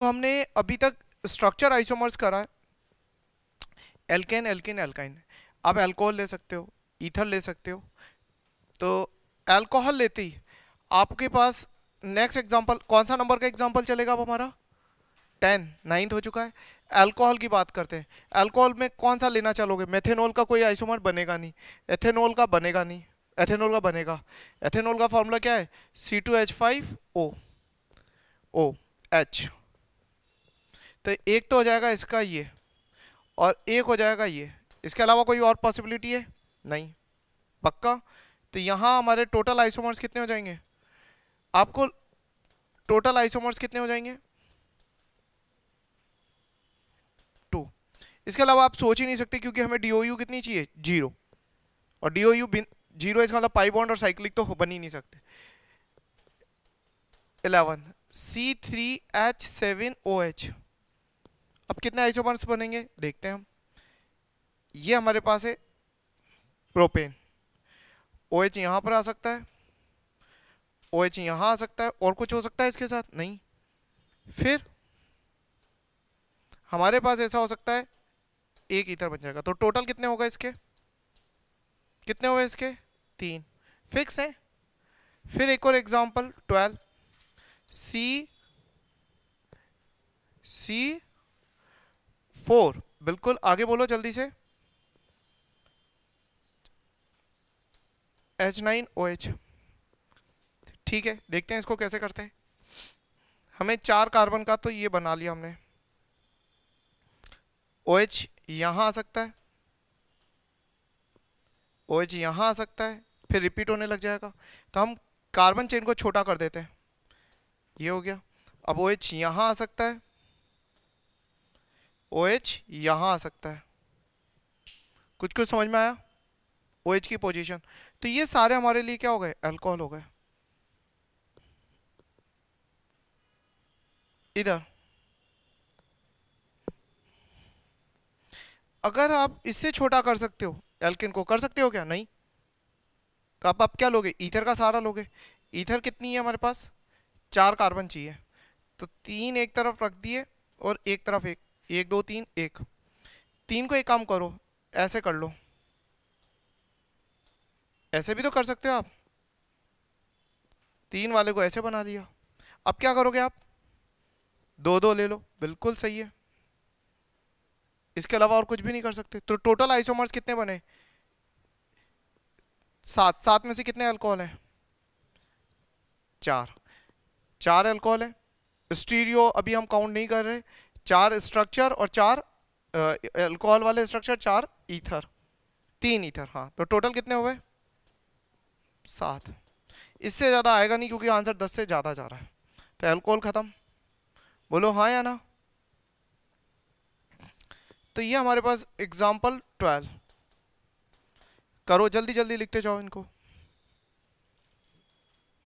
तो हमने अभी तक स्ट्रक्चर आइसोमर्स करा है एल्केन एल्किन एल्काइन आप एल्कोहल ले सकते हो ईथर ले सकते हो तो एल्कोहल लेते ही आपके पास नेक्स्ट एग्जांपल कौन सा नंबर का एग्जांपल चलेगा अब हमारा टेन नाइन्थ हो चुका है अल्कोहल की बात करते हैं अल्कोहल में कौन सा लेना चलोगे मेथेनॉल का कोई आइसोमर बनेगा नहीं एथेनॉल का बनेगा नहीं एथेनॉल का बनेगा एथेनॉल का फॉर्मूला क्या है C two H five O O H तो एक तो हो जाएगा इसका ये और एक हो जाएगा ये इसके अलावा कोई और पॉसिबिलिटी है नहीं पक्का तो यहाँ हमारे टोटल आइसोमर्स कितने हो जाएंगे आपको टोटल आइसोमर्स कितने हो जाएंगे टू इसके अलावा आप सोच ही नहीं सकते क्योंकि हमें डी कितनी चाहिए जीरो और डी ओ बिन जीरो इसका मतलब पाई बॉन्ड और साइक्लिक तो बन ही नहीं सकते eleven C three H seven O H अब कितने आइसोमर्स बनेंगे देखते हैं हम ये हमारे पास है प्रोपेन ओ एच यहाँ पर आ सकता है ओ एच यहाँ आ सकता है और कुछ हो सकता है इसके साथ नहीं फिर हमारे पास ऐसा हो सकता है एक ईथर बन जाएगा तो टोटल कितने होगा इसके कितने हुए इसके तीन फिक्स हैं फिर एक और example twelve C C four बिल्कुल आगे बोलो जल्दी से एच नाइन ओ एच ठीक है देखते हैं इसको कैसे करते हैं हमें चार कार्बन का तो ये बना लिया हमने ओ एच यहाँ आ सकता है ओ एच यहाँ आ सकता है फिर रिपीट होने लग जाएगा तो हम कार्बन चेन को छोटा कर देते हैं ये हो गया अब ओ एच यहाँ आ सकता है ओ एच यहाँ आ सकता है कुछ कुछ समझ में आया ओ OH की पोजीशन तो ये सारे हमारे लिए क्या हो गए अल्कोहल हो गए इधर अगर आप इससे छोटा कर सकते हो एल्किन को कर सकते हो क्या नहीं तो आप, आप क्या लोगे ईथर का सारा लोगे ईथर कितनी है हमारे पास चार कार्बन चाहिए तो तीन एक तरफ रख दिए और एक तरफ एक एक दो तीन एक तीन को एक काम करो ऐसे कर लो ऐसे भी तो कर सकते हो आप तीन वाले को ऐसे बना दिया अब क्या करोगे आप दो दो ले लो बिल्कुल सही है इसके अलावा और कुछ भी नहीं कर सकते तो टोटल आइसोमर्स कितने बने सात सात में से कितने अल्कोहल हैं चार चार अल्कोहल हैं स्टीरियो अभी हम काउंट नहीं कर रहे चार स्ट्रक्चर और चार अल्कोहल वाले स्ट्रक्चर चार ईथर तीन ईथर हाँ तो टोटल कितने हुए सात इससे ज़्यादा आएगा नहीं क्योंकि आंसर दस से ज़्यादा जा रहा है तो अल्कोहल ख़त्म बोलो हाँ या ना तो ये हमारे पास एग्जाम्पल ट्वेल्व करो जल्दी जल्दी लिखते जाओ इनको